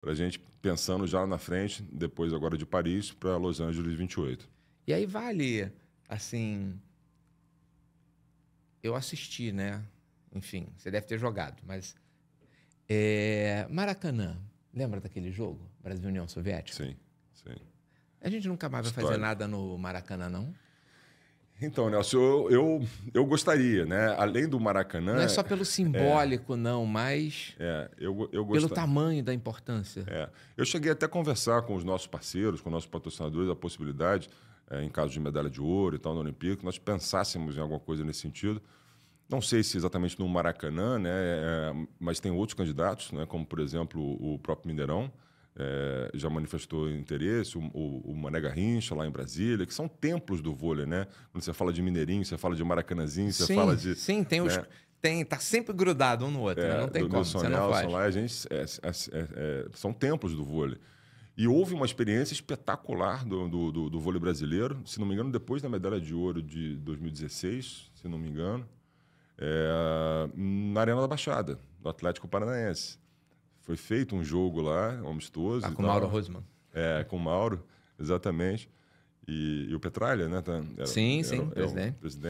para a gente pensando já na frente, depois agora de Paris para Los Angeles 28. E aí vale, assim, eu assisti, né? Enfim, você deve ter jogado, mas é... Maracanã, lembra daquele jogo Brasil União Soviética? Sim, sim. A gente nunca mais vai História. fazer nada no Maracanã, não? Então, Nelson, eu, eu, eu, gostaria, né? Além do Maracanã. Não é só pelo é, simbólico, é, não, mas. É, eu, eu gostaria. Pelo tamanho da importância. É. Eu cheguei até a conversar com os nossos parceiros, com nossos patrocinadores, a possibilidade, é, em caso de medalha de ouro e tal na Olimpíada, que nós pensássemos em alguma coisa nesse sentido. Não sei se exatamente no Maracanã, né? É, mas tem outros candidatos, né? Como, por exemplo, o próprio Mineirão é, já manifestou interesse, o, o, o, Mané Garrincha lá em Brasília, que são templos do vôlei, né? Quando você fala de Mineirinho, você fala de Maracanãzinho, você sim, fala de. Sim, tem né? os. Tem, tá sempre grudado um no outro, né? é, né? não tem como, Nelson, você não faz. Lá, a gente, é, é, é, é, são templos do vôlei. E houve uma experiência espetacular do, do, do, do, vôlei brasileiro, se não me engano, depois da medalha de ouro de 2016, se não me engano, na Arena da Baixada, do Atlético Paranaense. Foi feito um jogo lá, um amistoso. Ah, com o Mauro Rosman. É, com o Mauro, exatamente. E, e o Petralha, né? Tá, era, sim, sim, era, presidente. presidente.